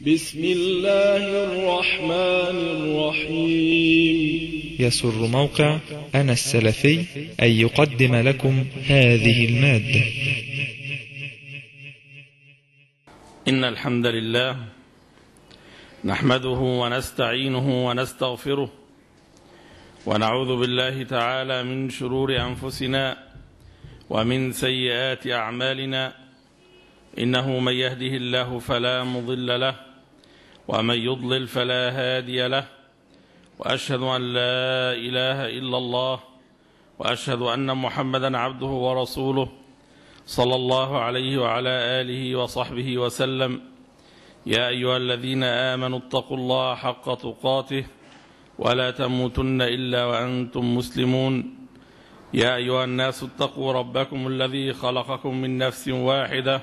بسم الله الرحمن الرحيم يسر موقع أنا السلفي أن يقدم لكم هذه المادة إن الحمد لله نحمده ونستعينه ونستغفره ونعوذ بالله تعالى من شرور أنفسنا ومن سيئات أعمالنا إنه من يهده الله فلا مضل له ومن يضلل فلا هادي له وأشهد أن لا إله إلا الله وأشهد أن محمدا عبده ورسوله صلى الله عليه وعلى آله وصحبه وسلم يا أيها الذين آمنوا اتقوا الله حق تقاته ولا تموتن إلا وأنتم مسلمون يا أيها الناس اتقوا ربكم الذي خلقكم من نفس واحده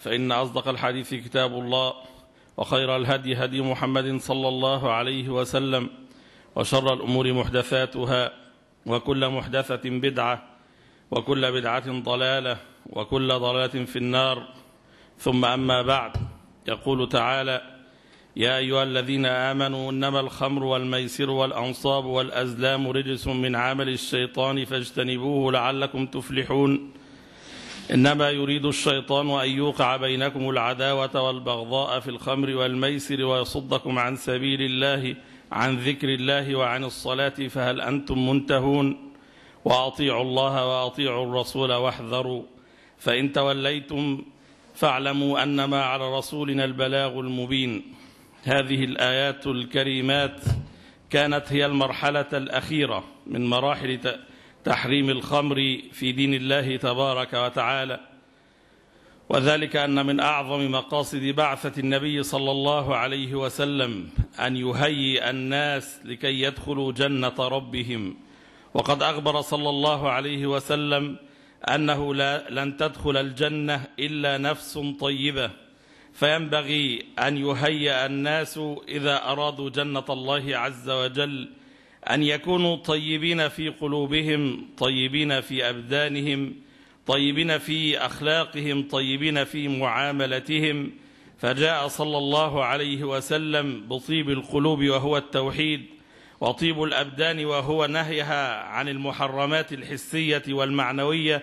فإن أصدق الحديث كتاب الله وخير الهدي هدي محمد صلى الله عليه وسلم وشر الأمور محدثاتها وكل محدثة بدعة وكل بدعة ضلالة وكل ضلالة في النار ثم أما بعد يقول تعالى يا أيها الذين آمنوا إنما الخمر والميسر والأنصاب والأزلام رجس من عمل الشيطان فاجتنبوه لعلكم تفلحون إنما يريد الشيطان أن يوقع بينكم العداوة والبغضاء في الخمر والميسر ويصدكم عن سبيل الله عن ذكر الله وعن الصلاة فهل أنتم منتهون وأطيعوا الله وأطيعوا الرسول واحذروا فإن توليتم فاعلموا أنما على رسولنا البلاغ المبين هذه الآيات الكريمات كانت هي المرحلة الأخيرة من مراحل تحريم الخمر في دين الله تبارك وتعالى وذلك أن من أعظم مقاصد بعثة النبي صلى الله عليه وسلم أن يهيئ الناس لكي يدخلوا جنة ربهم وقد أخبر صلى الله عليه وسلم أنه لا لن تدخل الجنة إلا نفس طيبة فينبغي أن يهيئ الناس إذا أرادوا جنة الله عز وجل أن يكونوا طيبين في قلوبهم طيبين في أبدانهم طيبين في أخلاقهم طيبين في معاملتهم فجاء صلى الله عليه وسلم بطيب القلوب وهو التوحيد وطيب الأبدان وهو نهيها عن المحرمات الحسية والمعنوية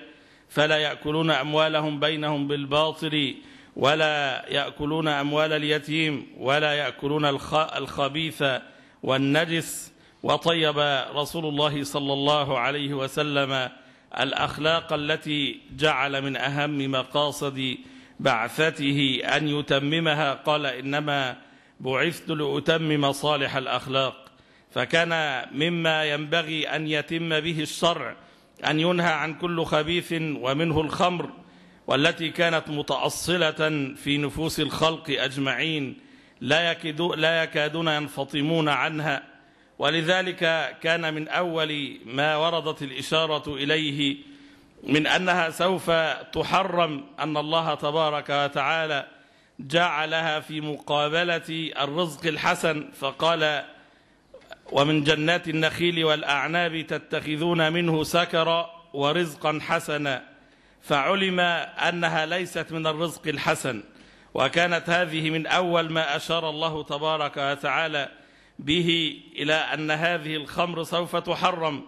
فلا يأكلون أموالهم بينهم بالباطل ولا يأكلون أموال اليتيم ولا يأكلون الخبيث والنجس وطيب رسول الله صلى الله عليه وسلم الأخلاق التي جعل من أهم مقاصد بعثته أن يتممها قال إنما بعثت لأتمم صالح الأخلاق فكان مما ينبغي أن يتم به الشرع أن ينهى عن كل خبيث ومنه الخمر والتي كانت متأصلة في نفوس الخلق أجمعين لا, يكدو لا يكادون ينفطمون عنها ولذلك كان من أول ما وردت الإشارة إليه من أنها سوف تحرم أن الله تبارك وتعالى جعلها في مقابلة الرزق الحسن فقال ومن جنات النخيل والأعناب تتخذون منه سكرا ورزقا حسنا فعلم أنها ليست من الرزق الحسن وكانت هذه من أول ما أشار الله تبارك وتعالى به إلى أن هذه الخمر سوف تحرم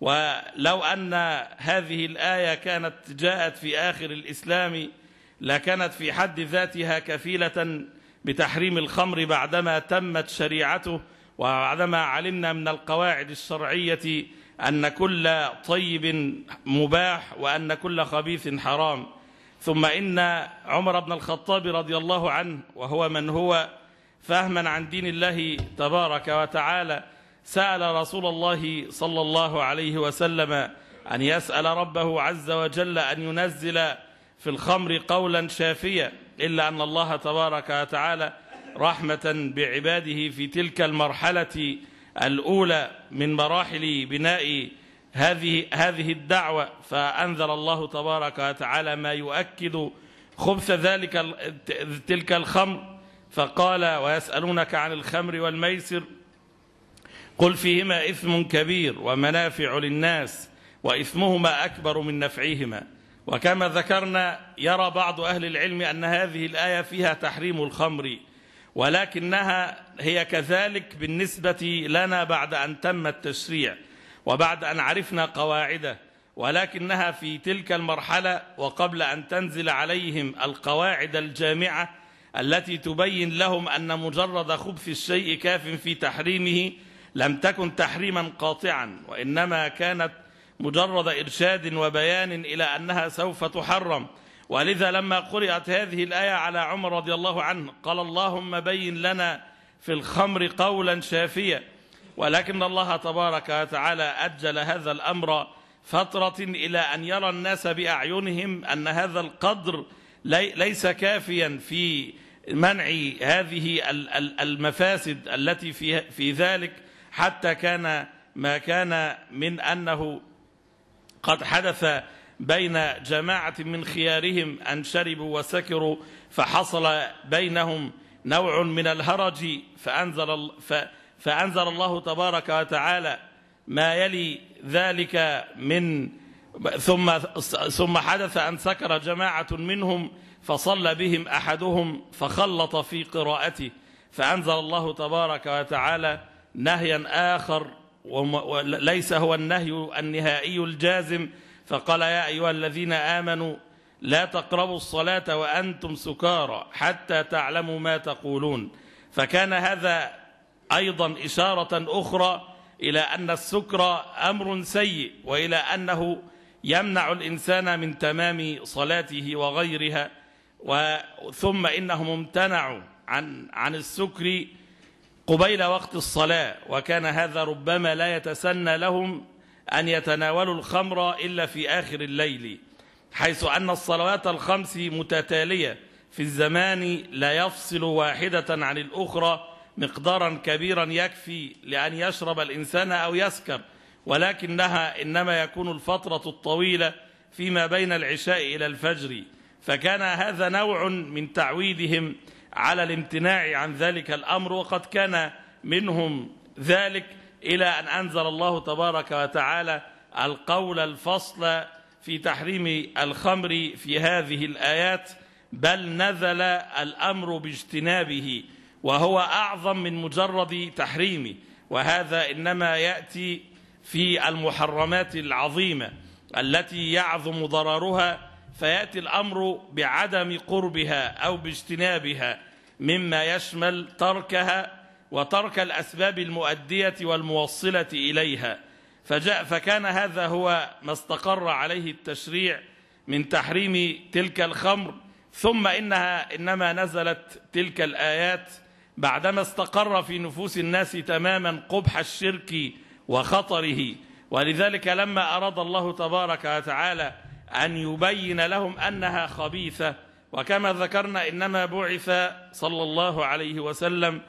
ولو أن هذه الآية كانت جاءت في آخر الإسلام لكانت في حد ذاتها كفيلة بتحريم الخمر بعدما تمت شريعته وبعدما علمنا من القواعد الشرعية أن كل طيب مباح وأن كل خبيث حرام ثم إن عمر بن الخطاب رضي الله عنه وهو من هو فهما عن دين الله تبارك وتعالى سأل رسول الله صلى الله عليه وسلم أن يسأل ربه عز وجل أن ينزل في الخمر قولا شافيا إلا أن الله تبارك وتعالى رحمة بعباده في تلك المرحلة الأولى من مراحل بناء هذه هذه الدعوة فأنزل الله تبارك وتعالى ما يؤكد خبث ذلك تلك الخمر فقال ويسألونك عن الخمر والميسر قل فيهما إثم كبير ومنافع للناس وإثمهما أكبر من نفعهما وكما ذكرنا يرى بعض أهل العلم أن هذه الآية فيها تحريم الخمر ولكنها هي كذلك بالنسبة لنا بعد أن تم التشريع وبعد أن عرفنا قواعده ولكنها في تلك المرحلة وقبل أن تنزل عليهم القواعد الجامعة التي تبين لهم أن مجرد خبث الشيء كاف في تحريمه لم تكن تحريما قاطعا وإنما كانت مجرد إرشاد وبيان إلى أنها سوف تحرم ولذا لما قرأت هذه الآية على عمر رضي الله عنه قال اللهم بين لنا في الخمر قولا شافيا ولكن الله تبارك وتعالى أجل هذا الأمر فترة إلى أن يرى الناس بأعينهم أن هذا القدر ليس كافيا في منع هذه المفاسد التي في في ذلك حتى كان ما كان من أنه قد حدث بين جماعة من خيارهم أن شربوا وسكروا فحصل بينهم نوع من الهرج فأنزل, فأنزل الله تبارك وتعالى ما يلي ذلك من ثم ثم حدث أن سكر جماعة منهم فصلى بهم أحدهم فخلط في قراءته فأنزل الله تبارك وتعالى نهيا آخر وليس هو النهي النهائي الجازم فقال يا أيها الذين آمنوا لا تقربوا الصلاة وأنتم سكارى حتى تعلموا ما تقولون فكان هذا أيضا إشارة أخرى إلى أن السكر أمر سيء وإلى أنه يمنع الإنسان من تمام صلاته وغيرها ثم إنهم امتنعوا عن, عن السكر قبيل وقت الصلاة وكان هذا ربما لا يتسنى لهم أن يتناولوا الخمر إلا في آخر الليل حيث أن الصلوات الخمس متتالية في الزمان لا يفصل واحدة عن الأخرى مقدارا كبيرا يكفي لأن يشرب الإنسان أو يسكر ولكنها إنما يكون الفترة الطويلة فيما بين العشاء إلى الفجر فكان هذا نوع من تعويدهم على الامتناع عن ذلك الأمر وقد كان منهم ذلك إلى أن أنزل الله تبارك وتعالى القول الفصل في تحريم الخمر في هذه الآيات بل نزل الأمر باجتنابه وهو أعظم من مجرد تحريمه وهذا إنما يأتي في المحرمات العظيمة التي يعظم ضررها فيأتي الأمر بعدم قربها أو باجتنابها مما يشمل تركها وترك الأسباب المؤدية والموصلة إليها فجاء فكان هذا هو ما استقر عليه التشريع من تحريم تلك الخمر ثم إنها إنما نزلت تلك الآيات بعدما استقر في نفوس الناس تماما قبح الشرك وخطره ولذلك لما أراد الله تبارك وتعالى أن يبين لهم أنها خبيثة وكما ذكرنا إنما بعث صلى الله عليه وسلم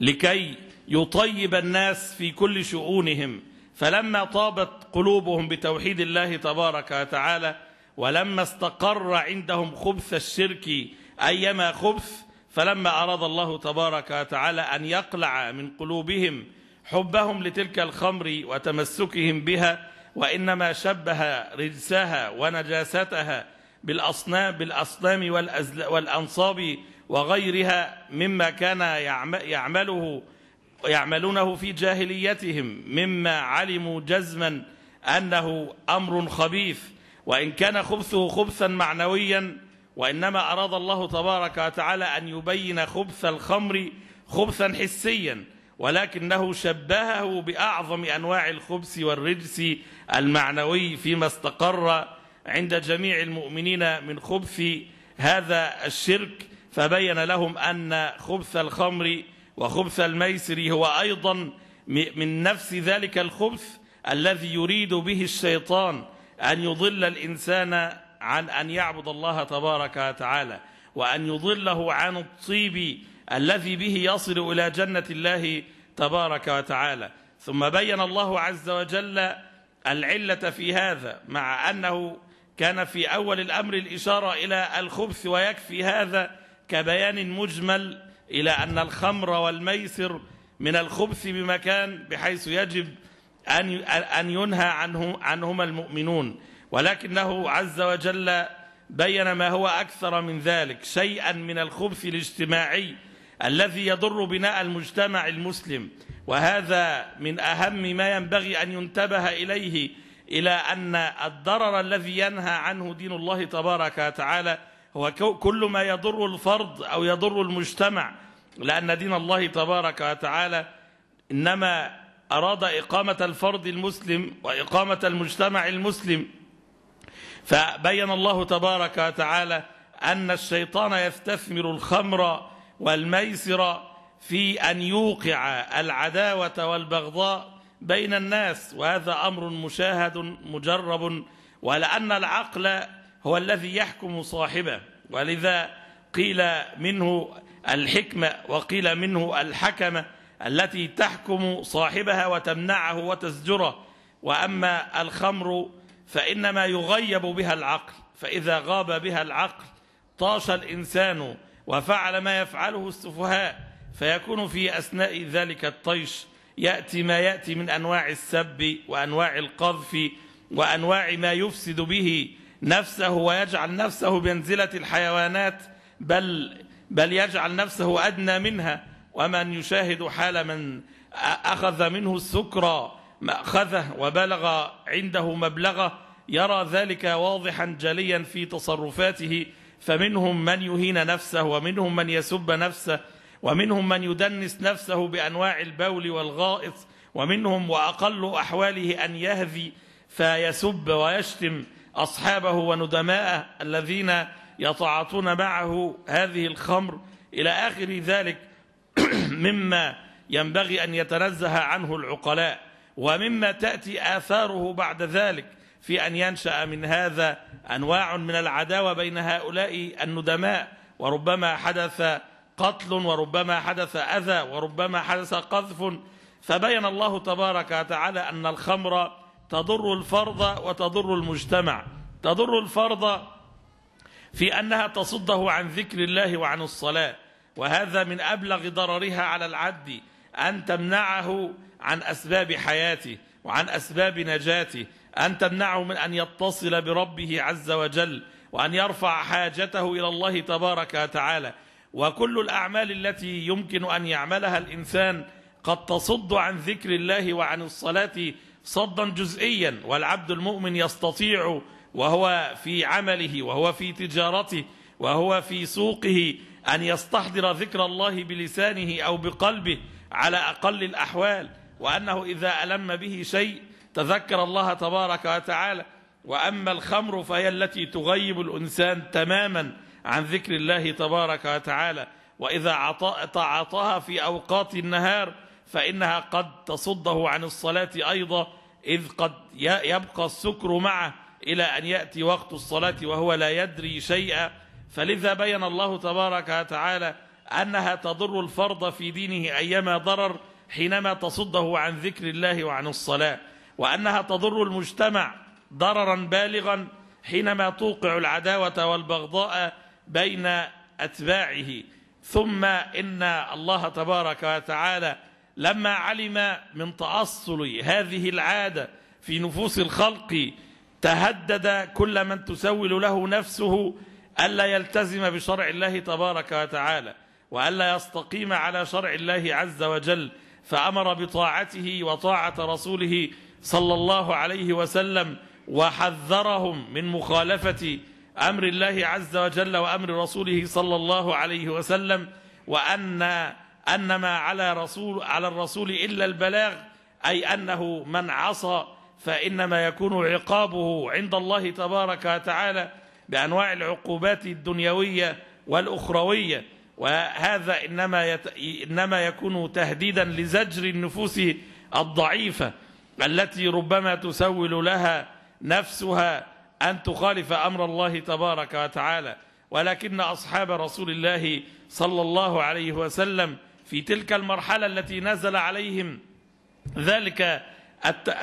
لكي يطيب الناس في كل شؤونهم فلما طابت قلوبهم بتوحيد الله تبارك وتعالى ولما استقر عندهم خبث الشرك أيما خبث فلما أراد الله تبارك وتعالى أن يقلع من قلوبهم حبهم لتلك الخمر وتمسكهم بها وإنما شبه رجسها ونجاستها بالأصنام, بالأصنام والأنصاب وغيرها مما كان يعمله يعملونه في جاهليتهم مما علموا جزما أنه أمر خبيث وإن كان خبثه خبثا معنويا وإنما أراد الله تبارك وتعالى أن يبين خبث الخمر خبثا حسيا ولكنه شبهه بأعظم أنواع الخبث والرجس المعنوي فيما استقر عند جميع المؤمنين من خبث هذا الشرك فبين لهم أن خبث الخمر وخبث الميسر هو أيضا من نفس ذلك الخبث الذي يريد به الشيطان أن يضل الإنسان عن أن يعبد الله تبارك وتعالى وأن يضله عن الطيب الذي به يصل إلى جنة الله تبارك وتعالى ثم بين الله عز وجل العلة في هذا مع أنه كان في أول الأمر الإشارة إلى الخبث ويكفي هذا كبيان مجمل إلى أن الخمر والميسر من الخبث بمكان بحيث يجب أن أن ينهى عنه عنهما المؤمنون ولكنه عز وجل بين ما هو أكثر من ذلك شيئا من الخبث الاجتماعي الذي يضر بناء المجتمع المسلم وهذا من أهم ما ينبغي أن ينتبه إليه إلى أن الضرر الذي ينهى عنه دين الله تبارك وتعالى هو كل ما يضر الفرد أو يضر المجتمع لأن دين الله تبارك وتعالى إنما أراد إقامة الفرد المسلم وإقامة المجتمع المسلم فبين الله تبارك وتعالى أن الشيطان يستثمر الخمر والميسر في أن يوقع العداوة والبغضاء بين الناس وهذا أمر مشاهد مجرب ولأن العقل هو الذي يحكم صاحبه ولذا قيل منه الحكمة وقيل منه الحكمة التي تحكم صاحبها وتمنعه وتزجره وأما الخمر فإنما يغيب بها العقل فإذا غاب بها العقل طاش الإنسان وفعل ما يفعله السفهاء فيكون في أثناء ذلك الطيش يأتي ما يأتي من أنواع السب وأنواع القذف وأنواع ما يفسد به نفسه ويجعل نفسه بمنزلة الحيوانات بل, بل يجعل نفسه أدنى منها ومن يشاهد حال من أخذ منه السكرى مأخذه وبلغ عنده مبلغه يرى ذلك واضحا جليا في تصرفاته فمنهم من يهين نفسه ومنهم من يسب نفسه ومنهم من يدنس نفسه بأنواع البول والغائط ومنهم وأقل أحواله أن يهذي فيسب ويشتم أصحابه وندماءه الذين يتعاطون معه هذه الخمر إلى آخر ذلك مما ينبغي أن يتنزه عنه العقلاء ومما تأتي آثاره بعد ذلك في أن ينشأ من هذا أنواع من العداوة بين هؤلاء الندماء وربما حدث قتل وربما حدث أذى وربما حدث قذف فبين الله تبارك وتعالى أن الخمر تضر الفرض وتضر المجتمع تضر الفرض في أنها تصده عن ذكر الله وعن الصلاة وهذا من أبلغ ضررها على العبد أن تمنعه عن أسباب حياته وعن أسباب نجاته أن تمنعه من أن يتصل بربه عز وجل وأن يرفع حاجته إلى الله تبارك وتعالى وكل الأعمال التي يمكن أن يعملها الإنسان قد تصد عن ذكر الله وعن الصلاة صدا جزئيا والعبد المؤمن يستطيع وهو في عمله وهو في تجارته وهو في سوقه أن يستحضر ذكر الله بلسانه أو بقلبه على أقل الأحوال وأنه إذا ألم به شيء تذكر الله تبارك وتعالى وأما الخمر فهي التي تغيب الإنسان تماما عن ذكر الله تبارك وتعالى وإذا تعاطاها في أوقات النهار فإنها قد تصده عن الصلاة أيضا إذ قد يبقى السكر معه إلى أن يأتي وقت الصلاة وهو لا يدري شيئا فلذا بين الله تبارك وتعالى أنها تضر الفرض في دينه أيما ضرر حينما تصده عن ذكر الله وعن الصلاة وأنها تضر المجتمع ضررا بالغا حينما توقع العداوة والبغضاء بين أتباعه ثم إن الله تبارك وتعالى لما علم من تأصل هذه العادة في نفوس الخلق تهدد كل من تسول له نفسه ألا يلتزم بشرع الله تبارك وتعالى وألا يستقيم على شرع الله عز وجل فأمر بطاعته وطاعة رسوله صلى الله عليه وسلم وحذرهم من مخالفة أمر الله عز وجل وأمر رسوله صلى الله عليه وسلم وأن أنما على رسول على الرسول إلا البلاغ أي أنه من عصى فإنما يكون عقابه عند الله تبارك وتعالى بأنواع العقوبات الدنيوية والأخروية وهذا إنما, يت... إنما يكون تهديدا لزجر النفوس الضعيفة التي ربما تسول لها نفسها أن تخالف أمر الله تبارك وتعالى ولكن أصحاب رسول الله صلى الله عليه وسلم في تلك المرحلة التي نزل عليهم ذلك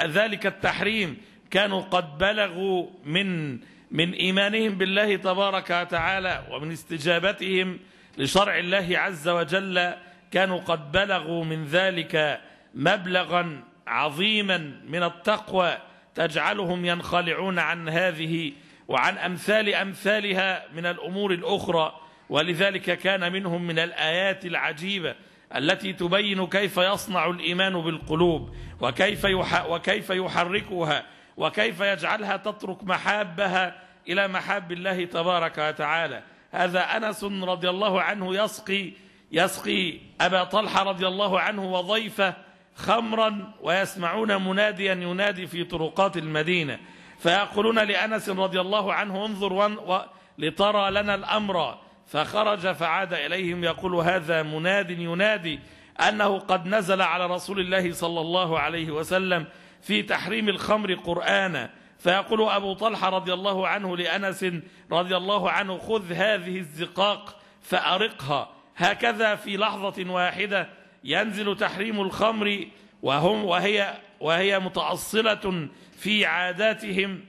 ذلك التحريم كانوا قد بلغوا من من إيمانهم بالله تبارك وتعالى ومن استجابتهم لشرع الله عز وجل كانوا قد بلغوا من ذلك مبلغا عظيما من التقوى تجعلهم ينخلعون عن هذه وعن أمثال أمثالها من الأمور الأخرى ولذلك كان منهم من الآيات العجيبة التي تبين كيف يصنع الإيمان بالقلوب وكيف وكيف يحركها وكيف يجعلها تترك محابها إلى محاب الله تبارك وتعالى هذا أنس رضي الله عنه يسقي يسقي أبا طلحة رضي الله عنه وضيفه خمرا ويسمعون مناديا ينادي في طرقات المدينة فيقولون لأنس رضي الله عنه انظر و... لترى لنا الأمر فخرج فعاد إليهم يقول هذا مناد ينادي أنه قد نزل على رسول الله صلى الله عليه وسلم في تحريم الخمر قرآنا فيقول أبو طلحة رضي الله عنه لأنس رضي الله عنه خذ هذه الزقاق فأرقها هكذا في لحظة واحدة ينزل تحريم الخمر وهم وهي وهي متأصلة في عاداتهم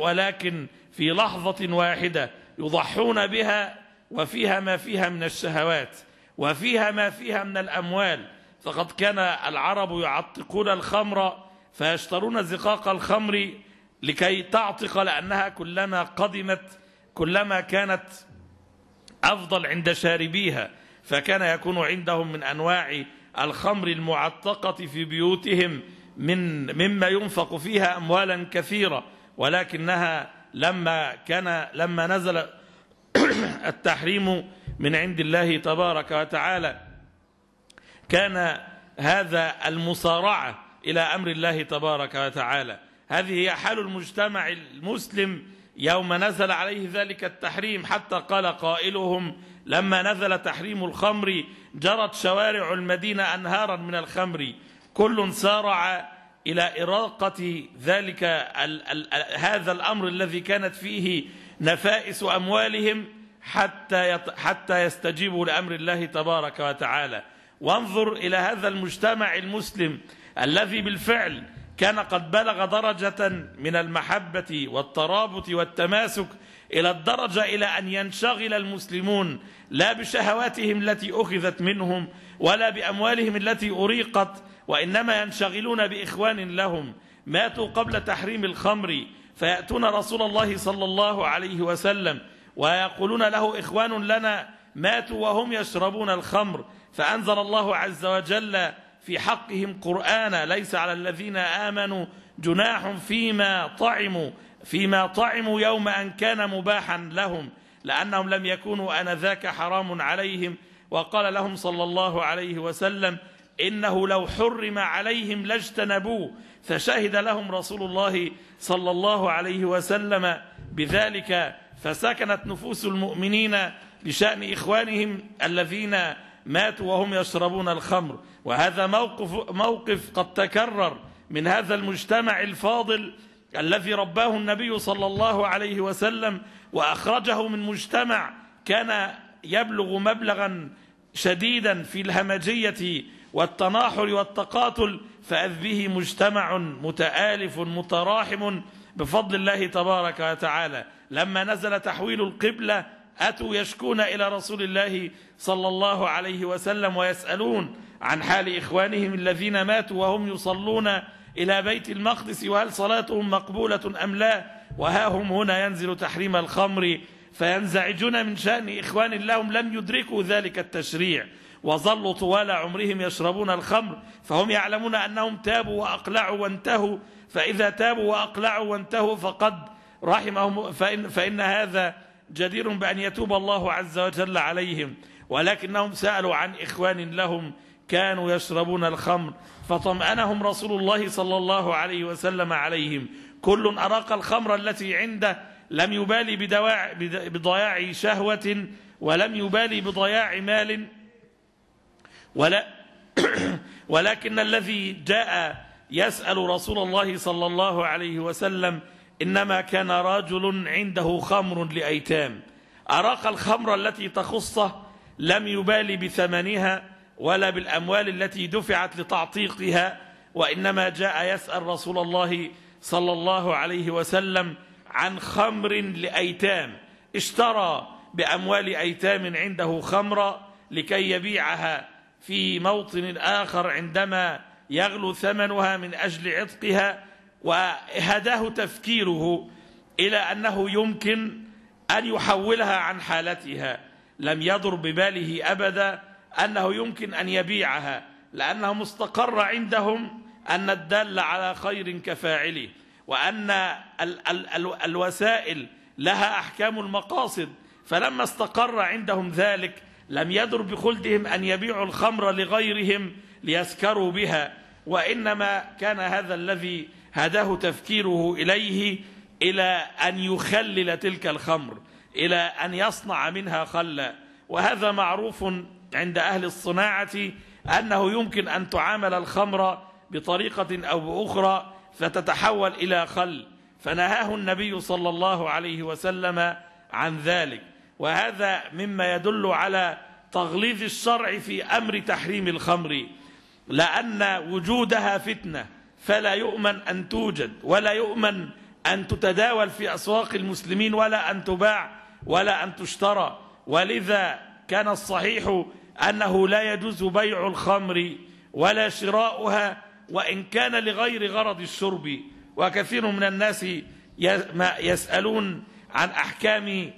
ولكن في لحظة واحدة يضحون بها وفيها ما فيها من الشهوات وفيها ما فيها من الأموال فقد كان العرب يعتقون الخمر فيشترون زقاق الخمر لكي تعتق لأنها كلما قدمت كلما كانت أفضل عند شاربيها فكان يكون عندهم من أنواع الخمر المعتقة في بيوتهم من مما ينفق فيها أموالا كثيرة ولكنها لما كان لما نزل التحريم من عند الله تبارك وتعالى كان هذا المصارعة إلى أمر الله تبارك وتعالى هذه هي حال المجتمع المسلم يوم نزل عليه ذلك التحريم حتى قال قائلهم لما نزل تحريم الخمر جرت شوارع المدينة أنهارا من الخمر كل سارع إلى إراقة ذلك ال ال هذا الأمر الذي كانت فيه نفائس أموالهم حتى حتى يستجيبوا لأمر الله تبارك وتعالى وانظر إلى هذا المجتمع المسلم الذي بالفعل كان قد بلغ درجة من المحبة والترابط والتماسك إلى الدرجة إلى أن ينشغل المسلمون لا بشهواتهم التي أخذت منهم ولا بأموالهم التي أريقت وإنما ينشغلون بإخوان لهم ماتوا قبل تحريم الخمر فيأتون رسول الله صلى الله عليه وسلم ويقولون له إخوان لنا ماتوا وهم يشربون الخمر فأنزل الله عز وجل في حقهم قرآنا ليس على الذين آمنوا جناح فيما طعموا فيما طعموا يوم أن كان مباحا لهم لأنهم لم يكونوا أنذاك حرام عليهم وقال لهم صلى الله عليه وسلم إنه لو حرم عليهم لاجتنبوه فشهد لهم رسول الله صلى الله عليه وسلم بذلك فسكنت نفوس المؤمنين لشأن إخوانهم الذين ماتوا وهم يشربون الخمر وهذا موقف, موقف قد تكرر من هذا المجتمع الفاضل الذي رباه النبي صلى الله عليه وسلم وأخرجه من مجتمع كان يبلغ مبلغا شديدا في الهمجية والتناحر والتقاتل فأذ به مجتمع متآلف متراحم بفضل الله تبارك وتعالى لما نزل تحويل القبلة أتوا يشكون إلى رسول الله صلى الله عليه وسلم ويسألون عن حال إخوانهم الذين ماتوا وهم يصلون إلى بيت المقدس وهل صلاتهم مقبولة أم لا وها هم هنا ينزل تحريم الخمر فينزعجون من شأن إخوان لهم لم يدركوا ذلك التشريع وظلوا طوال عمرهم يشربون الخمر فهم يعلمون أنهم تابوا وأقلعوا وانتهوا فإذا تابوا وأقلعوا وانتهوا فقد رحمهم فإن, فإن هذا جدير بأن يتوب الله عز وجل عليهم ولكنهم سألوا عن إخوان لهم كانوا يشربون الخمر فطمأنهم رسول الله صلى الله عليه وسلم عليهم كل أراق الخمر التي عنده لم يبالي بدواع بضياع شهوة ولم يبالي بضياع مال ولا ولكن الذي جاء يسأل رسول الله صلى الله عليه وسلم إنما كان رجل عنده خمر لأيتام أراق الخمر التي تخصه لم يبالي بثمنها ولا بالأموال التي دفعت لتعطيقها وإنما جاء يسأل رسول الله صلى الله عليه وسلم عن خمر لأيتام اشترى بأموال أيتام عنده خمرة لكي يبيعها في موطن آخر عندما يغلو ثمنها من أجل عتقها وهداه تفكيره إلى أنه يمكن أن يحولها عن حالتها لم يضر بباله أبدا أنه يمكن أن يبيعها لأنه مستقر عندهم أن الدل على خير كفاعله وأن ال ال ال الوسائل لها أحكام المقاصد فلما استقر عندهم ذلك لم يدر بخلدهم أن يبيعوا الخمر لغيرهم ليسكروا بها وإنما كان هذا الذي هداه تفكيره إليه إلى أن يخلل تلك الخمر إلى أن يصنع منها خلا وهذا معروف عند أهل الصناعة أنه يمكن أن تعامل الخمر بطريقة أو بأخرى فتتحول إلى خل فنهاه النبي صلى الله عليه وسلم عن ذلك وهذا مما يدل على تغليظ الشرع في أمر تحريم الخمر لأن وجودها فتنة فلا يؤمن أن توجد ولا يؤمن أن تتداول في أسواق المسلمين ولا أن تباع ولا أن تشترى ولذا كان الصحيح أنه لا يجوز بيع الخمر ولا شراؤها وإن كان لغير غرض الشرب وكثير من الناس يسألون عن أحكام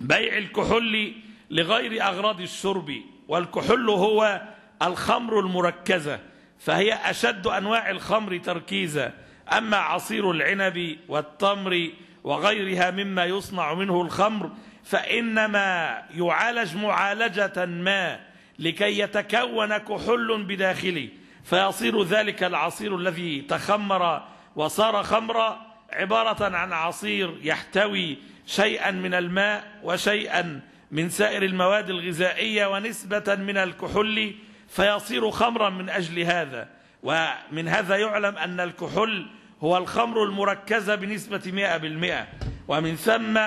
بيع الكحول لغير أغراض الشرب والكحول هو الخمر المركزة فهي أشد أنواع الخمر تركيزا أما عصير العنب والتمر وغيرها مما يصنع منه الخمر فإنما يعالج معالجة ما لكي يتكون كحول بداخله فيصير ذلك العصير الذي تخمر وصار خمرا عبارة عن عصير يحتوي شيئا من الماء وشيئا من سائر المواد الغذائية ونسبة من الكحول فيصير خمرا من أجل هذا ومن هذا يعلم أن الكحول هو الخمر المركزة بنسبة 100% ومن ثم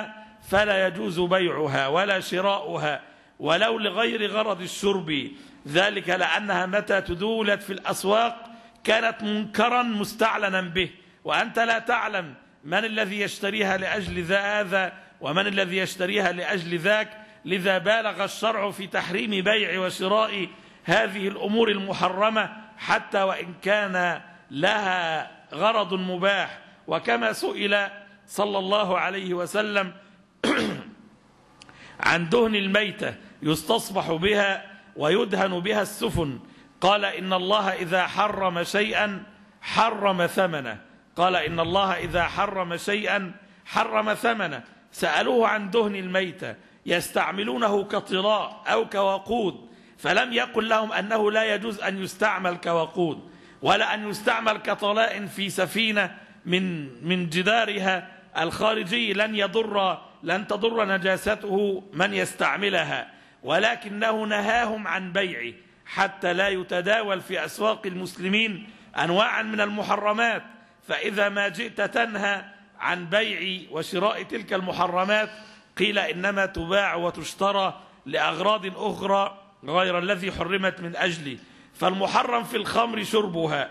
فلا يجوز بيعها ولا شراؤها ولو لغير غرض الشرب ذلك لأنها متى تدولت في الأسواق كانت منكرا مستعلنا به وأنت لا تعلم من الذي يشتريها لأجل ذا هذا ومن الذي يشتريها لأجل ذاك لذا بالغ الشرع في تحريم بيع وشراء هذه الأمور المحرمة حتى وإن كان لها غرض مباح وكما سئل صلى الله عليه وسلم عن دهن الميتة يستصبح بها ويدهن بها السفن قال إن الله إذا حرم شيئا حرم ثمنه قال إن الله إذا حرم شيئا حرم ثمنه سألوه عن دهن الميتة يستعملونه كطلاء أو كوقود فلم يقل لهم أنه لا يجوز أن يستعمل كوقود ولا أن يستعمل كطلاء في سفينة من, من جدارها الخارجي لن يضر لن تضر نجاسته من يستعملها ولكنه نهاهم عن بيعه حتى لا يتداول في أسواق المسلمين أنواعا من المحرمات فإذا ما جئت تنهى عن بيع وشراء تلك المحرمات قيل إنما تباع وتشترى لأغراض أخرى غير الذي حرمت من أجله فالمحرم في الخمر شربها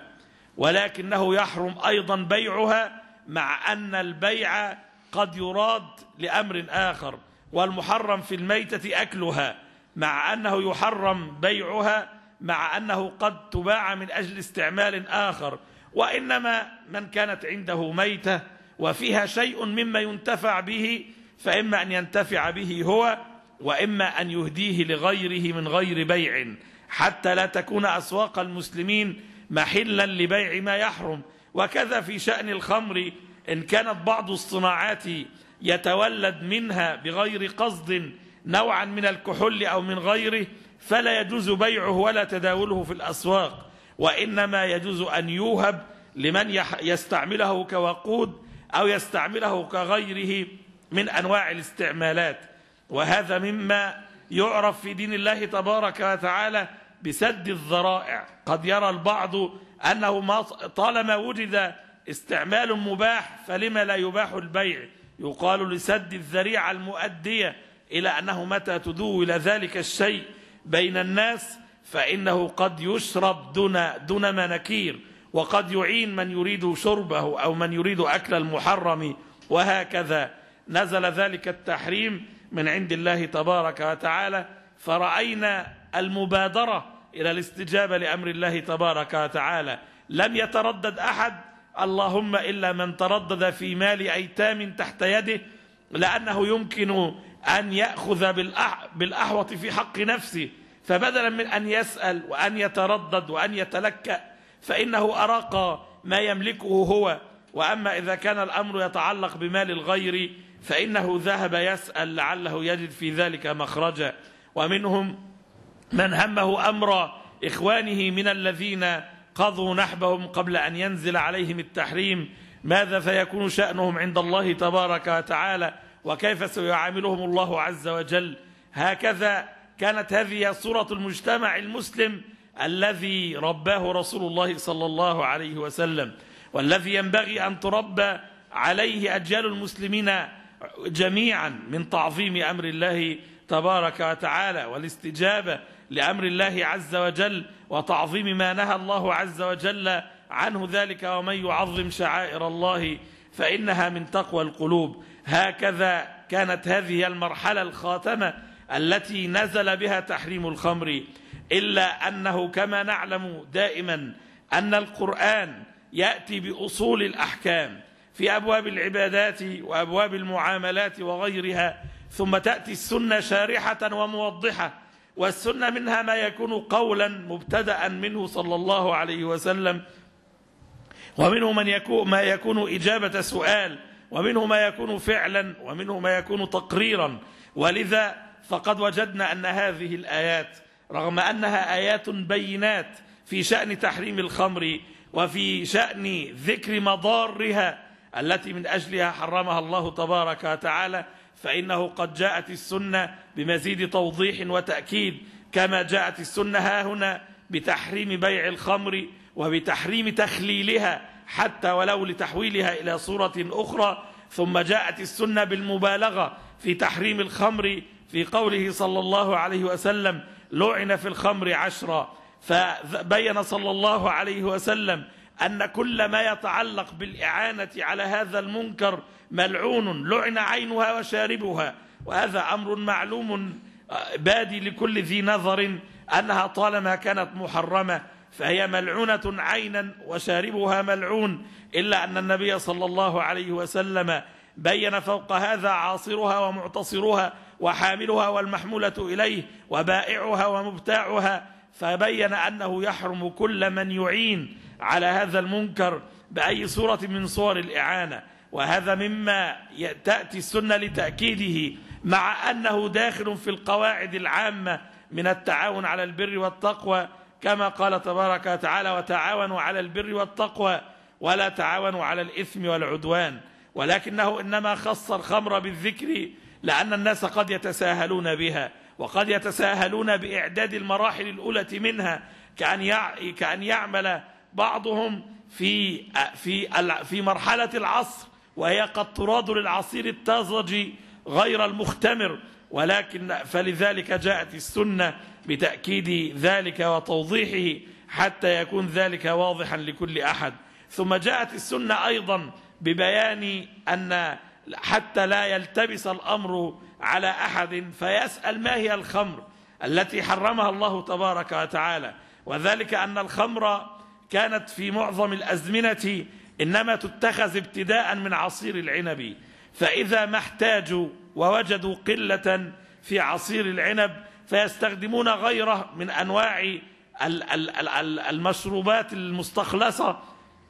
ولكنه يحرم أيضا بيعها مع أن البيع قد يراد لأمر آخر والمحرم في الميتة أكلها مع أنه يحرم بيعها مع أنه قد تباع من أجل استعمال آخر وإنما من كانت عنده ميتة وفيها شيء مما ينتفع به فإما أن ينتفع به هو وإما أن يهديه لغيره من غير بيع حتى لا تكون أسواق المسلمين محلا لبيع ما يحرم وكذا في شأن الخمر إن كانت بعض الصناعات يتولد منها بغير قصد نوعا من الكحول أو من غيره فلا يجوز بيعه ولا تداوله في الأسواق وإنما يجوز أن يوهب لمن يستعمله كوقود أو يستعمله كغيره من أنواع الاستعمالات وهذا مما يعرف في دين الله تبارك وتعالى بسد الذرائع قد يرى البعض أنه طالما وجد استعمال مباح فلما لا يباح البيع يقال لسد الذريعة المؤدية إلى أنه متى تدول ذلك الشيء بين الناس فإنه قد يشرب دون, دون مناكير وقد يعين من يريد شربه أو من يريد أكل المحرم وهكذا نزل ذلك التحريم من عند الله تبارك وتعالى فرأينا المبادرة إلى الاستجابة لأمر الله تبارك وتعالى لم يتردد أحد اللهم إلا من تردد في مال أيتام تحت يده لأنه يمكن أن يأخذ بالأحوط في حق نفسه فبدلا من أن يسأل وأن يتردد وأن يتلكأ فإنه أراق ما يملكه هو وأما إذا كان الأمر يتعلق بمال الغير فإنه ذهب يسأل لعله يجد في ذلك مخرجا ومنهم من همه أمر إخوانه من الذين قضوا نحبهم قبل أن ينزل عليهم التحريم ماذا سيكون شأنهم عند الله تبارك وتعالى وكيف سيعاملهم الله عز وجل هكذا كانت هذه صورة المجتمع المسلم الذي رباه رسول الله صلى الله عليه وسلم والذي ينبغي أن تربى عليه أجيال المسلمين جميعا من تعظيم أمر الله تبارك وتعالى والاستجابة لأمر الله عز وجل وتعظيم ما نهى الله عز وجل عنه ذلك ومن يعظم شعائر الله فإنها من تقوى القلوب هكذا كانت هذه المرحلة الخاتمة التي نزل بها تحريم الخمر إلا أنه كما نعلم دائما أن القرآن يأتي بأصول الأحكام في أبواب العبادات وأبواب المعاملات وغيرها ثم تأتي السنة شارحة وموضحة والسنة منها ما يكون قولا مبتدا منه صلى الله عليه وسلم ومنه من يكون ما يكون إجابة سؤال ومنه ما يكون فعلا ومنه ما يكون تقريرا ولذا فقد وجدنا أن هذه الآيات رغم أنها آيات بينات في شأن تحريم الخمر وفي شأن ذكر مضارها التي من أجلها حرمها الله تبارك وتعالى فإنه قد جاءت السنة بمزيد توضيح وتأكيد كما جاءت السنة ها هنا بتحريم بيع الخمر وبتحريم تخليلها حتى ولو لتحويلها إلى صورة أخرى ثم جاءت السنة بالمبالغة في تحريم الخمر في قوله صلى الله عليه وسلم لعن في الخمر عشرا فبين صلى الله عليه وسلم أن كل ما يتعلق بالإعانة على هذا المنكر ملعون لعن عينها وشاربها وهذا أمر معلوم آه، بادي لكل ذي نظر أنها طالما كانت محرمة فهي ملعونة عينا وشاربها ملعون إلا أن النبي صلى الله عليه وسلم بين فوق هذا عاصرها ومعتصرها وحاملها والمحمولة إليه وبائعها ومبتاعها فبين أنه يحرم كل من يعين على هذا المنكر بأي صورة من صور الإعانة وهذا مما تأتي السنة لتأكيده مع أنه داخل في القواعد العامة من التعاون على البر والتقوى كما قال تبارك وتعالى وتعاونوا على البر والتقوى ولا تعاونوا على الإثم والعدوان ولكنه إنما خص الخمر بالذكر لأن الناس قد يتساهلون بها وقد يتساهلون بإعداد المراحل الأولى منها كأن كأن يعمل بعضهم في في في مرحلة العصر وهي قد تراد للعصير الطازج غير المختمر ولكن فلذلك جاءت السنة بتأكيد ذلك وتوضيحه حتى يكون ذلك واضحا لكل أحد ثم جاءت السنة أيضا ببيان أن حتى لا يلتبس الأمر على أحد فيسأل ما هي الخمر التي حرمها الله تبارك وتعالى وذلك أن الخمر كانت في معظم الأزمنة إنما تتخذ ابتداء من عصير العنب فإذا ما احتاجوا ووجدوا قلة في عصير العنب فيستخدمون غيره من أنواع المشروبات المستخلصة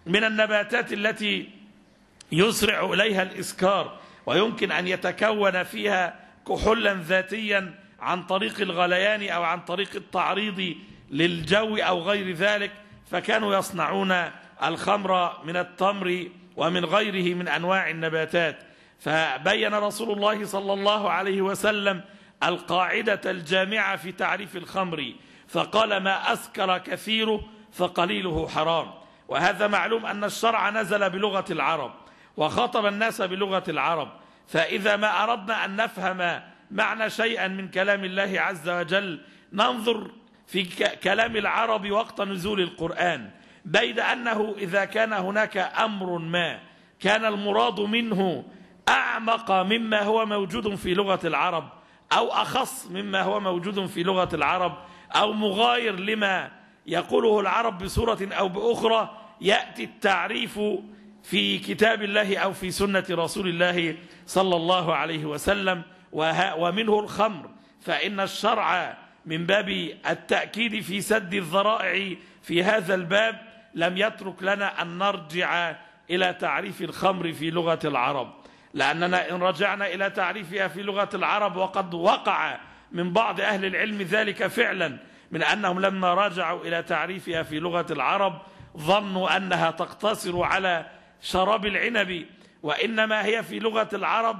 من النباتات التي يسرع إليها الإسكار ويمكن أن يتكون فيها كحولا ذاتيا عن طريق الغليان أو عن طريق التعريض للجو أو غير ذلك فكانوا يصنعون الخمر من التمر ومن غيره من أنواع النباتات فبين رسول الله صلى الله عليه وسلم القاعدة الجامعة في تعريف الخمر فقال ما أسكر كثيره فقليله حرام وهذا معلوم أن الشرع نزل بلغة العرب وخاطب الناس بلغة العرب فإذا ما أردنا أن نفهم معنى شيئا من كلام الله عز وجل ننظر في كلام العرب وقت نزول القرآن بيد أنه إذا كان هناك أمر ما كان المراد منه أعمق مما هو موجود في لغة العرب أو أخص مما هو موجود في لغة العرب أو مغاير لما يقوله العرب بصورة أو بأخرى يأتي التعريف في كتاب الله أو في سنة رسول الله صلى الله عليه وسلم ومنه الخمر فإن الشرع من باب التأكيد في سد الذرائع في هذا الباب لم يترك لنا أن نرجع إلى تعريف الخمر في لغة العرب لأننا إن رجعنا إلى تعريفها في لغة العرب وقد وقع من بعض أهل العلم ذلك فعلا من أنهم لما رجعوا إلى تعريفها في لغة العرب ظنوا أنها تقتصر على شراب العنب وإنما هي في لغة العرب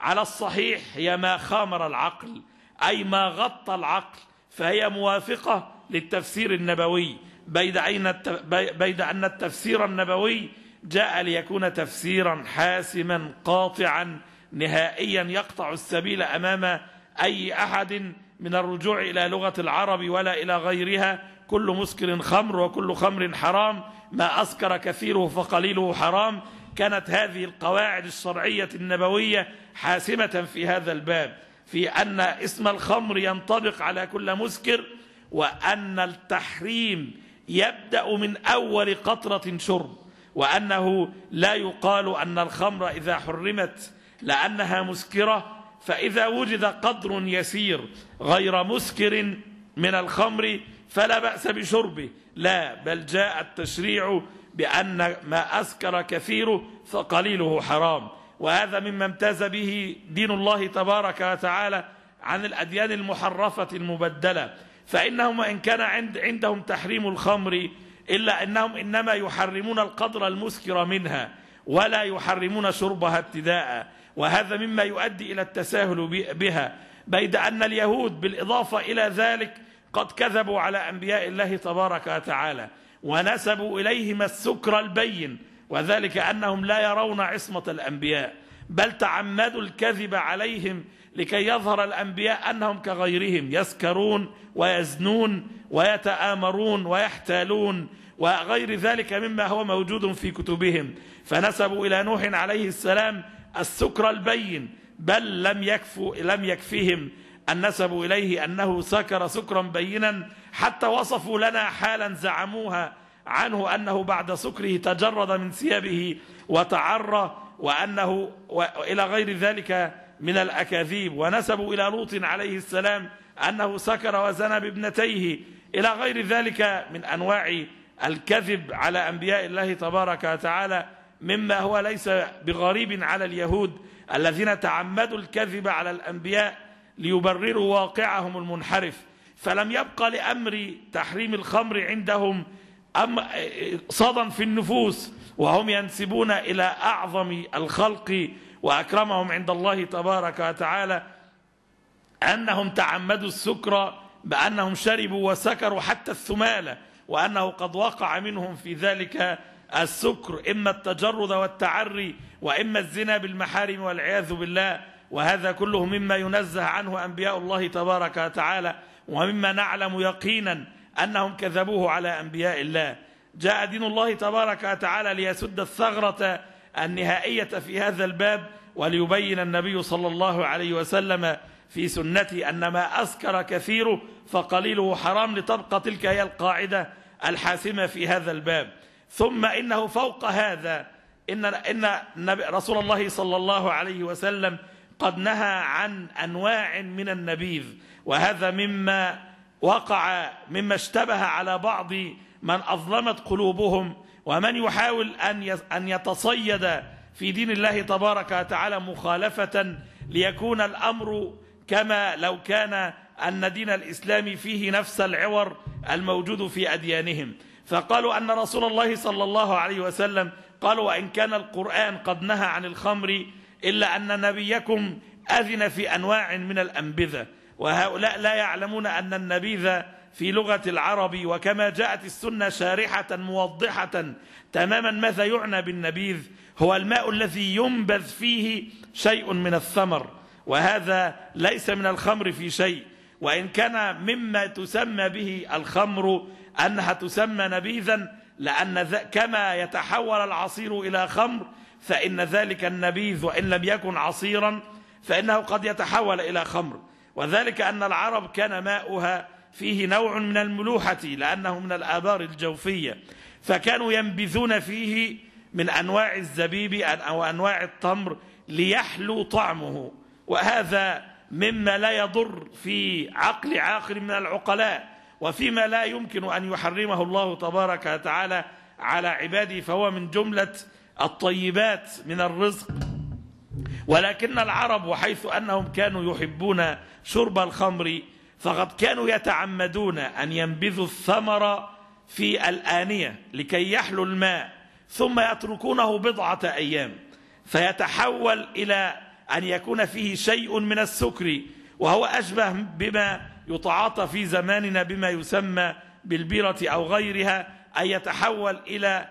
على الصحيح هي ما خامر العقل أي ما غطى العقل فهي موافقة للتفسير النبوي بيد أن التفسير النبوي جاء ليكون تفسيرا حاسما قاطعا نهائيا يقطع السبيل أمام أي أحد من الرجوع إلى لغة العرب ولا إلى غيرها كل مسكر خمر وكل خمر حرام ما أسكر كثيره فقليله حرام كانت هذه القواعد الشرعية النبوية حاسمة في هذا الباب في أن اسم الخمر ينطبق على كل مسكر وأن التحريم يبدأ من أول قطرة شرب وأنه لا يقال أن الخمر إذا حرمت لأنها مسكرة فإذا وجد قدر يسير غير مسكر من الخمر فلا بأس بشربه لا بل جاء التشريع بأن ما أسكر كثيره فقليله حرام وهذا مما امتاز به دين الله تبارك وتعالى عن الأديان المحرفة المبدلة فإنهم وإن كان عند عندهم تحريم الخمر إلا أنهم إنما يحرمون القدر المسكر منها ولا يحرمون شربها ابتداء وهذا مما يؤدي إلى التساهل بها بيد أن اليهود بالإضافة إلى ذلك قد كذبوا على أنبياء الله تبارك وتعالى ونسبوا إليهم السكر البين وذلك أنهم لا يرون عصمة الأنبياء بل تعمدوا الكذب عليهم لكي يظهر الأنبياء أنهم كغيرهم يسكرون ويزنون ويتآمرون ويحتالون وغير ذلك مما هو موجود في كتبهم فنسبوا إلى نوح عليه السلام السكر البين بل لم, يكفوا لم يكفيهم أن نسبوا إليه أنه سكر سكرا بينا حتى وصفوا لنا حالا زعموها عنه أنه بعد سكره تجرد من ثيابه وتعرى وأنه والى غير ذلك من الأكاذيب ونسبوا إلى لوط عليه السلام أنه سكر وزنى بابنتيه إلى غير ذلك من أنواع الكذب على أنبياء الله تبارك وتعالى مما هو ليس بغريب على اليهود الذين تعمدوا الكذب على الأنبياء ليبرروا واقعهم المنحرف فلم يبقى لأمر تحريم الخمر عندهم أم صدى في النفوس وهم ينسبون إلى أعظم الخلق وأكرمهم عند الله تبارك وتعالى أنهم تعمدوا السكر بأنهم شربوا وسكروا حتى الثمالة وأنه قد وقع منهم في ذلك السكر إما التجرد والتعري وإما الزنا بالمحارم والعياذ بالله وهذا كله مما ينزه عنه أنبياء الله تبارك وتعالى ومما نعلم يقينا أنهم كذبوه على أنبياء الله جاء دين الله تبارك وتعالى ليسد الثغرة النهائية في هذا الباب وليبين النبي صلى الله عليه وسلم في سنته أن ما أسكر كثيره فقليله حرام لتبقى تلك هي القاعدة الحاسمة في هذا الباب ثم إنه فوق هذا إن, إن رسول الله صلى الله عليه وسلم قد نهى عن أنواع من النبيذ وهذا مما وقع مما اشتبه على بعض من أظلمت قلوبهم ومن يحاول أن يتصيد في دين الله تبارك وتعالى مخالفة ليكون الأمر كما لو كان أن دين الإسلام فيه نفس العور الموجود في أديانهم فقالوا أن رسول الله صلى الله عليه وسلم قال وإن كان القرآن قد نهى عن الخمر إلا أن نبيكم أذن في أنواع من الأنبذة وهؤلاء لا يعلمون أن النبيذ في لغة العرب وكما جاءت السنة شارحة موضحة تماما ماذا يعنى بالنبيذ هو الماء الذي ينبذ فيه شيء من الثمر وهذا ليس من الخمر في شيء وإن كان مما تسمى به الخمر أنها تسمى نبيذا لأن كما يتحول العصير إلى خمر فإن ذلك النبيذ وإن لم يكن عصيرا فإنه قد يتحول إلى خمر وذلك أن العرب كان ماؤها فيه نوع من الملوحة لأنه من الآبار الجوفية فكانوا ينبذون فيه من أنواع الزبيب أو أنواع التمر ليحلو طعمه وهذا مما لا يضر في عقل عاقل من العقلاء وفيما لا يمكن أن يحرمه الله تبارك وتعالى على عباده فهو من جملة الطيبات من الرزق ولكن العرب وحيث أنهم كانوا يحبون شرب الخمر فقد كانوا يتعمدون أن ينبذوا الثمر في الآنية لكي يحلو الماء ثم يتركونه بضعة أيام فيتحول إلى أن يكون فيه شيء من السكر وهو أشبه بما يتعاطى في زماننا بما يسمى بالبيرة أو غيرها أن يتحول إلى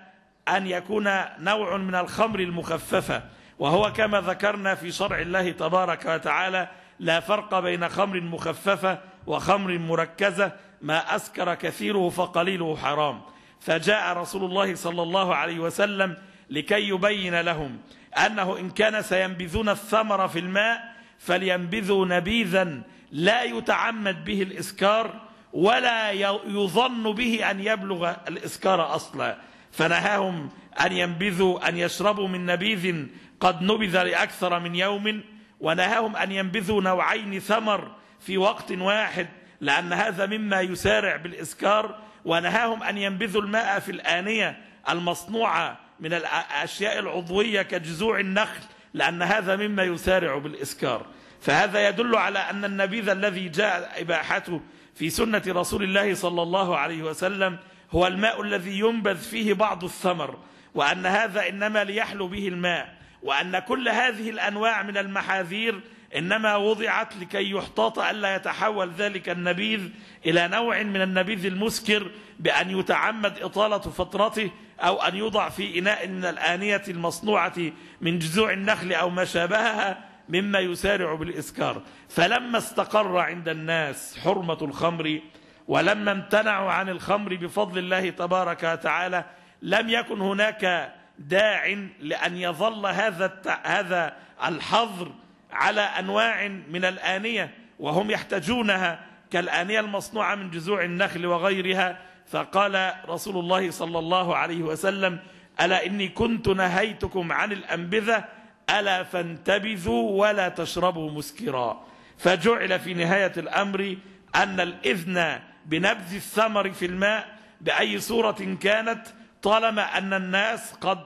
أن يكون نوع من الخمر المخففة وهو كما ذكرنا في شرع الله تبارك وتعالى لا فرق بين خمر مخففة وخمر مركزة ما أسكر كثيره فقليله حرام فجاء رسول الله صلى الله عليه وسلم لكي يبين لهم أنه إن كان سينبذون الثمر في الماء فلينبذوا نبيذا لا يتعمد به الإسكار ولا يظن به أن يبلغ الإسكار أصلا فنهاهم أن ينبذوا أن يشربوا من نبيذ قد نبذ لأكثر من يوم ونهاهم أن ينبذوا نوعين ثمر في وقت واحد لأن هذا مما يسارع بالإسكار ونهاهم أن ينبذوا الماء في الآنية المصنوعة من الأشياء العضوية كجذوع النخل لأن هذا مما يسارع بالإسكار فهذا يدل على أن النبيذ الذي جاء إباحته في سنة رسول الله صلى الله عليه وسلم هو الماء الذي ينبذ فيه بعض الثمر وأن هذا إنما ليحلو به الماء وأن كل هذه الأنواع من المحاذير إنما وضعت لكي يحتاط ألا يتحول ذلك النبيذ إلى نوع من النبيذ المسكر بأن يتعمد إطالة فترته أو أن يوضع في إناء من الآنية المصنوعة من جذوع النخل أو ما شابهها مما يسارع بالإسكار فلما استقر عند الناس حرمة الخمر ولما امتنعوا عن الخمر بفضل الله تبارك وتعالى لم يكن هناك داع لأن يظل هذا هذا الحظر على أنواع من الآنية وهم يحتاجونها كالآنية المصنوعة من جذوع النخل وغيرها فقال رسول الله صلى الله عليه وسلم ألا إني كنت نهيتكم عن الأنبذة ألا فانتبذوا ولا تشربوا مسكرا فجعل في نهاية الأمر أن الإذن بنبذ الثمر في الماء بأي صورة كانت طالما أن الناس قد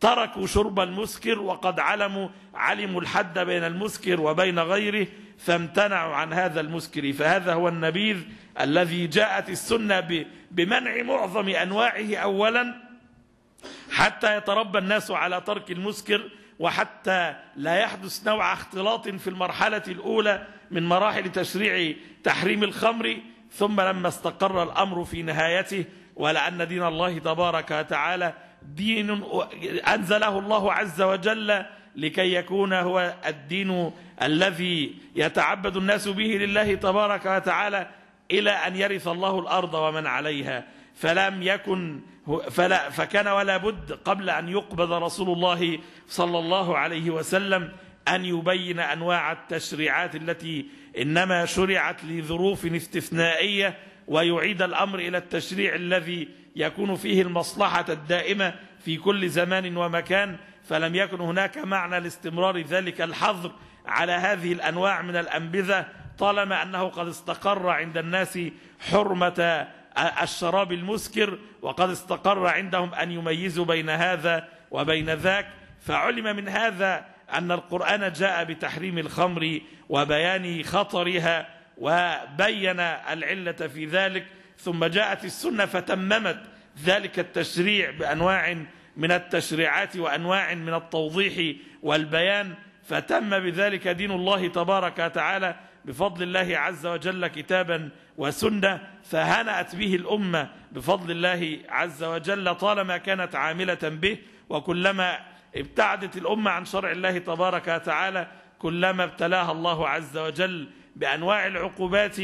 تركوا شرب المسكر وقد علموا علموا الحد بين المسكر وبين غيره فامتنعوا عن هذا المسكر فهذا هو النبيذ الذي جاءت السنة بمنع معظم أنواعه أولا حتى يتربى الناس على ترك المسكر وحتى لا يحدث نوع اختلاط في المرحلة الأولى من مراحل تشريع تحريم الخمر ثم لما استقر الأمر في نهايته ولأن دين الله تبارك وتعالى دين أنزله الله عز وجل لكي يكون هو الدين الذي يتعبد الناس به لله تبارك وتعالى إلى أن يرث الله الأرض ومن عليها فلم يكن فلا فكان ولا بد قبل أن يقبض رسول الله صلى الله عليه وسلم أن يبين أنواع التشريعات التي إنما شرعت لظروف استثنائية ويعيد الأمر إلى التشريع الذي يكون فيه المصلحة الدائمة في كل زمان ومكان فلم يكن هناك معنى لاستمرار ذلك الحظر على هذه الأنواع من الأنبذة طالما أنه قد استقر عند الناس حرمة الشراب المسكر وقد استقر عندهم أن يميزوا بين هذا وبين ذاك فعلم من هذا أن القرآن جاء بتحريم الخمر وبيان خطرها وبين العلة في ذلك ثم جاءت السنة فتممت ذلك التشريع بأنواع من التشريعات وأنواع من التوضيح والبيان فتم بذلك دين الله تبارك وتعالى بفضل الله عز وجل كتابا وسنة فهنأت به الأمة بفضل الله عز وجل طالما كانت عاملة به وكلما ابتعدت الأمة عن شرع الله تبارك وتعالى كلما ابتلاها الله عز وجل بأنواع العقوبات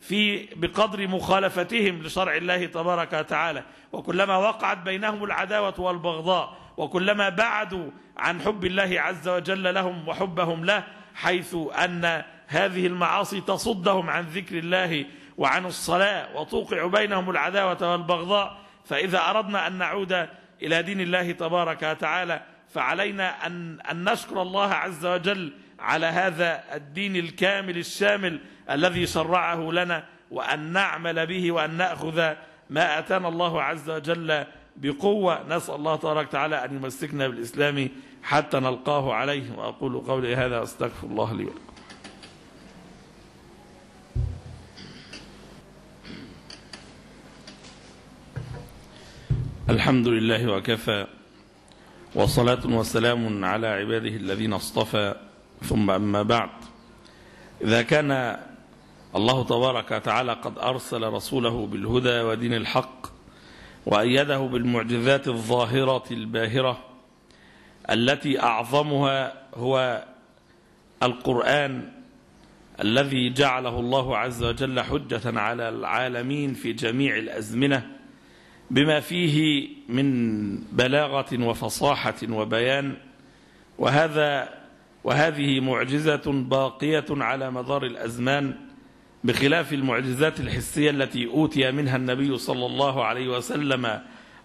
في بقدر مخالفتهم لشرع الله تبارك وتعالى وكلما وقعت بينهم العداوة والبغضاء وكلما بعدوا عن حب الله عز وجل لهم وحبهم له حيث أن هذه المعاصي تصدهم عن ذكر الله وعن الصلاة وتوقع بينهم العداوة والبغضاء فإذا أردنا أن نعود إلى دين الله تبارك وتعالى فعلينا أن, أن نشكر الله عز وجل على هذا الدين الكامل الشامل الذي شرعه لنا وأن نعمل به وأن نأخذ ما أتانا الله عز وجل بقوة نسأل الله تبارك وتعالى أن يمسكنا بالإسلام حتى نلقاه عليه وأقول قولي هذا أستغفر الله لي ولكم الحمد لله وكفى وصلاة وسلام على عباده الذين اصطفى ثم أما بعد إذا كان الله تبارك وتعالى قد أرسل رسوله بالهدى ودين الحق وأيده بالمعجزات الظاهرة الباهرة التي أعظمها هو القرآن الذي جعله الله عز وجل حجة على العالمين في جميع الأزمنة بما فيه من بلاغة وفصاحة وبيان وهذا وهذه معجزة باقية على مدار الأزمان بخلاف المعجزات الحسية التي أوتي منها النبي صلى الله عليه وسلم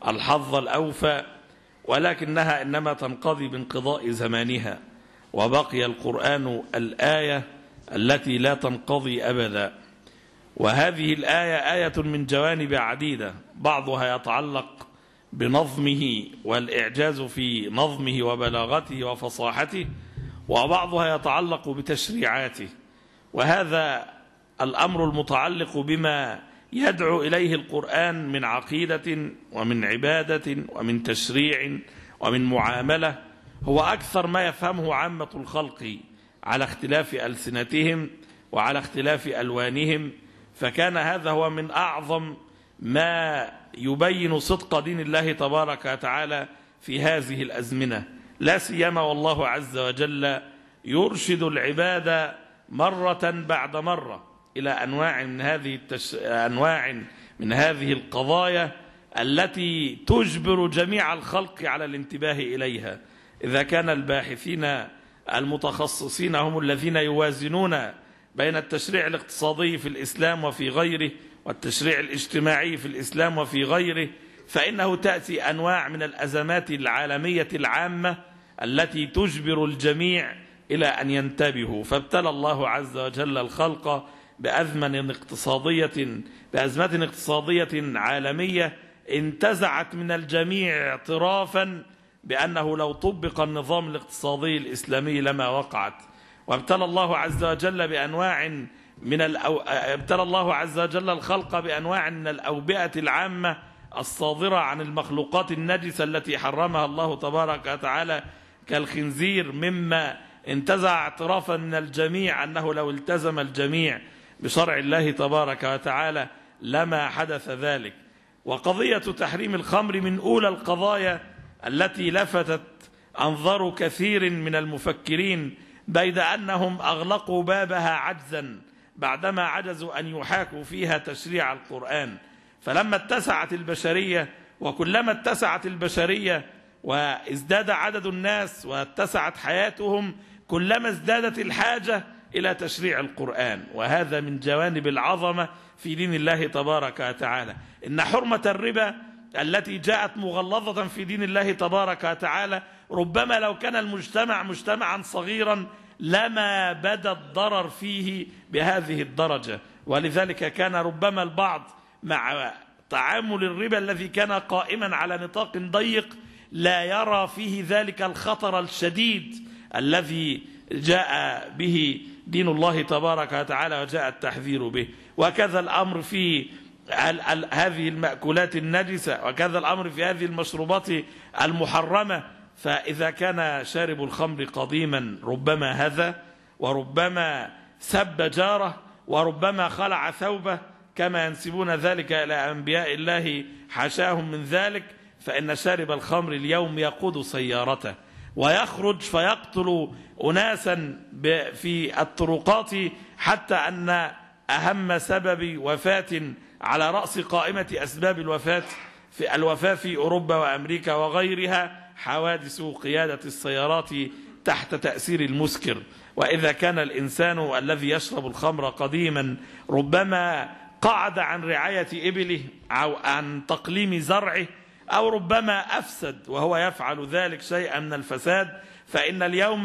الحظ الأوفى ولكنها إنما تنقضي بانقضاء زمانها وبقي القرآن الآية التي لا تنقضي أبدا وهذه الآية آية من جوانب عديدة بعضها يتعلق بنظمه والإعجاز في نظمه وبلاغته وفصاحته وبعضها يتعلق بتشريعاته وهذا الأمر المتعلق بما يدعو إليه القرآن من عقيدة ومن عبادة ومن تشريع ومن معاملة هو أكثر ما يفهمه عامة الخلق على اختلاف ألسنتهم وعلى اختلاف ألوانهم فكان هذا هو من أعظم ما يبين صدق دين الله تبارك وتعالى في هذه الأزمنة لا سيما والله عز وجل يرشد العباد مرة بعد مرة إلى أنواع من هذه التس... أنواع من هذه القضايا التي تجبر جميع الخلق على الانتباه إليها إذا كان الباحثين المتخصصين هم الذين يوازنون بين التشريع الاقتصادي في الإسلام وفي غيره والتشريع الاجتماعي في الإسلام وفي غيره فإنه تأتي أنواع من الأزمات العالمية العامة التي تجبر الجميع إلى أن ينتبهوا فابتلى الله عز وجل الخلق بأزمن اقتصادية بأزمة اقتصادية عالمية انتزعت من الجميع اعترافا بأنه لو طبق النظام الاقتصادي الإسلامي لما وقعت وابتلى الله عز وجل بأنواع من الأو... ابتلى الله عز وجل الخلق بأنواع من الأوبئة العامة الصادرة عن المخلوقات النجسة التي حرمها الله تبارك وتعالى كالخنزير مما انتزع اعترافا من الجميع أنه لو التزم الجميع بشرع الله تبارك وتعالى لما حدث ذلك وقضية تحريم الخمر من أولى القضايا التي لفتت أنظر كثير من المفكرين بيد أنهم أغلقوا بابها عجزا بعدما عجزوا أن يحاكوا فيها تشريع القرآن فلما اتسعت البشرية وكلما اتسعت البشرية وازداد عدد الناس واتسعت حياتهم كلما ازدادت الحاجة إلى تشريع القرآن وهذا من جوانب العظمة في دين الله تبارك وتعالى إن حرمة الربا التي جاءت مغلظة في دين الله تبارك وتعالى ربما لو كان المجتمع مجتمعا صغيرا لما بدا الضرر فيه بهذه الدرجة ولذلك كان ربما البعض مع تعامل الربا الذي كان قائما على نطاق ضيق لا يرى فيه ذلك الخطر الشديد الذي جاء به دين الله تبارك وتعالى وجاء التحذير به وكذا الأمر في هذه المأكولات النجسة وكذا الأمر في هذه المشروبات المحرمة فإذا كان شارب الخمر قديما ربما هذا وربما سب جاره وربما خلع ثوبه كما ينسبون ذلك إلى أنبياء الله حاشاهم من ذلك فإن شارب الخمر اليوم يقود سيارته ويخرج فيقتل أناسا في الطرقات حتى أن أهم سبب وفاة على رأس قائمة أسباب الوفاة في الوفاة في أوروبا وأمريكا وغيرها حوادث قيادة السيارات تحت تأثير المسكر وإذا كان الإنسان الذي يشرب الخمر قديما ربما قعد عن رعاية إبله أو عن تقليم زرعه أو ربما أفسد وهو يفعل ذلك شيئا من الفساد فإن اليوم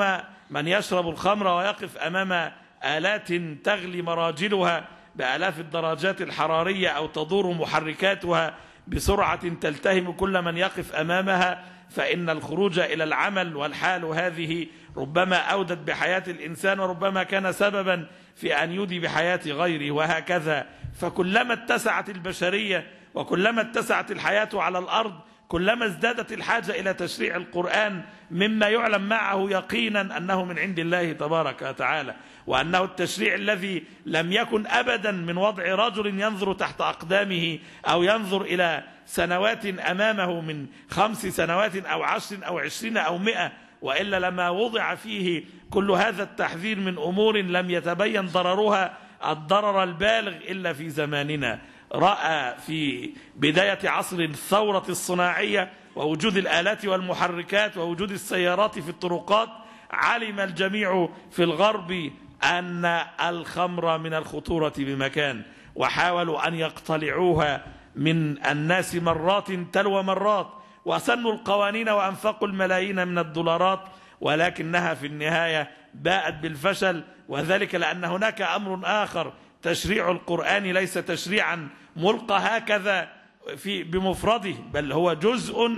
من يشرب الخمر ويقف أمام آلات تغلي مراجلها بآلاف الدرجات الحرارية أو تدور محركاتها بسرعة تلتهم كل من يقف أمامها فإن الخروج إلى العمل والحال هذه ربما أودت بحياة الإنسان وربما كان سببا في أن يودي بحياة غيره وهكذا فكلما اتسعت البشرية وكلما اتسعت الحياة على الأرض كلما ازدادت الحاجة إلى تشريع القرآن مما يعلم معه يقينا أنه من عند الله تبارك وتعالى وأنه التشريع الذي لم يكن أبدا من وضع رجل ينظر تحت أقدامه أو ينظر إلى سنوات أمامه من خمس سنوات أو عشر أو عشرين أو مئة وإلا لما وضع فيه كل هذا التحذير من أمور لم يتبين ضررها الضرر البالغ إلا في زماننا رأى في بداية عصر الثورة الصناعية ووجود الآلات والمحركات ووجود السيارات في الطرقات علم الجميع في الغرب أن الخمر من الخطورة بمكان وحاولوا أن يقتلعوها من الناس مرات تلو مرات وسنوا القوانين وأنفقوا الملايين من الدولارات ولكنها في النهاية باءت بالفشل وذلك لأن هناك أمر آخر تشريع القرآن ليس تشريعا ملقى هكذا في بمفرده بل هو جزء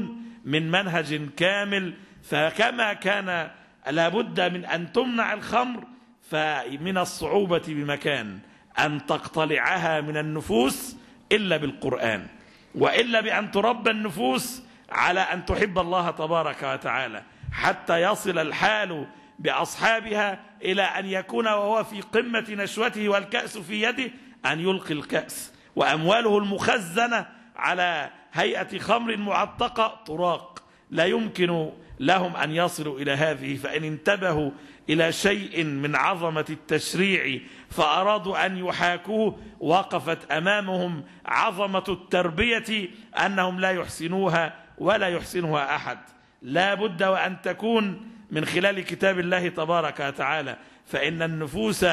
من منهج كامل فكما كان لابد من أن تمنع الخمر فمن الصعوبة بمكان أن تقتلعها من النفوس إلا بالقرآن وإلا بأن تربى النفوس على أن تحب الله تبارك وتعالى حتى يصل الحال بأصحابها إلى أن يكون وهو في قمة نشوته والكأس في يده أن يلقي الكأس وأمواله المخزنة على هيئة خمر معتقة طراق لا يمكن لهم أن يصلوا إلى هذه فإن انتبهوا إلى شيء من عظمة التشريع فأرادوا أن يحاكوه وقفت أمامهم عظمة التربية أنهم لا يحسنوها ولا يحسنها أحد لا بد وأن تكون من خلال كتاب الله تبارك وتعالى فإن النفوس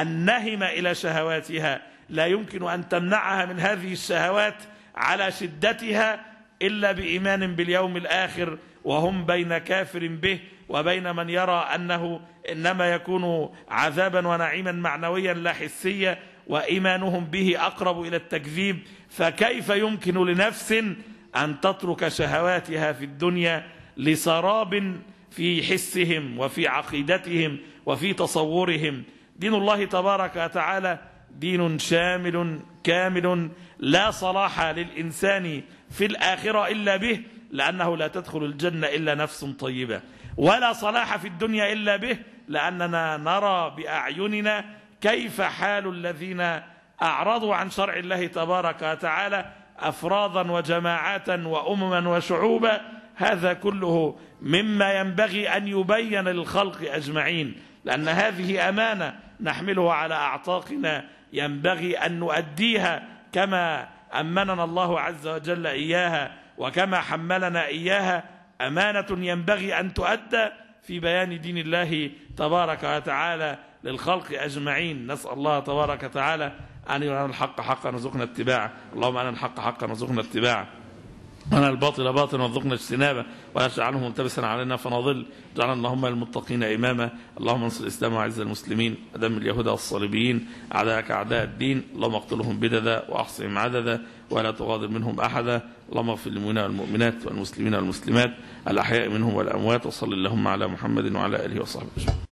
النهمة إلى شهواتها لا يمكن أن تمنعها من هذه الشهوات على شدتها إلا بإيمان باليوم الآخر وهم بين كافر به وبين من يرى أنه إنما يكون عذابا ونعيما معنويا لا حسيا وإيمانهم به أقرب إلى التكذيب فكيف يمكن لنفس أن تترك شهواتها في الدنيا لسراب في حسهم وفي عقيدتهم وفي تصورهم دين الله تبارك وتعالى دين شامل كامل لا صلاح للإنسان في الآخرة إلا به لأنه لا تدخل الجنة إلا نفس طيبة ولا صلاح في الدنيا إلا به لأننا نرى بأعيننا كيف حال الذين أعرضوا عن شرع الله تبارك وتعالى أفرادا وجماعات وأمما وشعوبا هذا كله مما ينبغي أن يبين للخلق أجمعين لأن هذه أمانة نحملها على أعطاقنا ينبغي أن نؤديها كما أمننا الله عز وجل إياها وكما حملنا إياها أمانة ينبغي أن تؤدى في بيان دين الله تبارك وتعالى للخلق أجمعين نسأل الله تبارك وتعالى أن يرنا الحق حقا نزقنا اتباعه اللهم أن الحق حقا نزقنا اتباعه أنا الباطل باطل وارزقنا اجتنابه ولا تجعله ملتبسا علينا فنضل جعلنا اللهم المتقين إماما اللهم انصر الإسلام وأعز المسلمين ودم اليهود والصليبيين أعداءك أعداء الدين اللهم اقتلهم بددا وأحصهم عددا ولا تغادر منهم أحدا اللهم اغفر للمؤمنين والمؤمنات والمسلمين والمسلمات الأحياء منهم والأموات وصل اللهم على محمد وعلى آله وصحبه